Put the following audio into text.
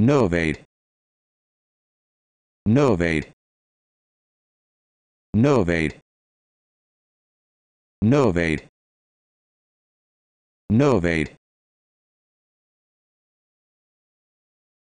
Novate. Novate. Novate. Novate. Novate.